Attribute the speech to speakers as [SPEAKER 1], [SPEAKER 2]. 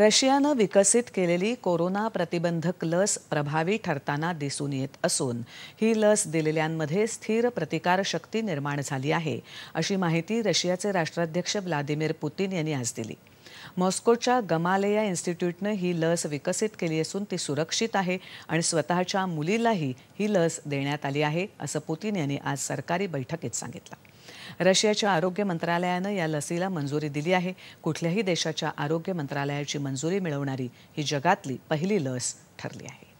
[SPEAKER 1] रशियानं विकसित केलेली कोरोना प्रतिबंधक लस प्रभावी ठरताना दिसून येत असून ही लस दिलेल्यांमध्ये स्थिर प्रतिकारशक्ती निर्माण झाली आहे अशी माहिती रशियाचे राष्ट्राध्यक्ष व्लादिमीर पुतीन यांनी आज दिली मॉस्कोच्या गमालेया इन्स्टिट्यूटनं ही लस विकसित केली असून ती सुरक्षित आहे आणि स्वतःच्या मुलीलाही ही लस देण्यात आली आहे असं पुतीन यांनी आज सरकारी बैठकीत सांगितलं रशियाच्या आरोग्य मंत्रालयानं या लसीला मंजुरी दिली आहे कुठल्याही देशाच्या आरोग्य मंत्रालयाची मंजुरी मिळवणारी ही जगातली पहिली लस ठरली आहे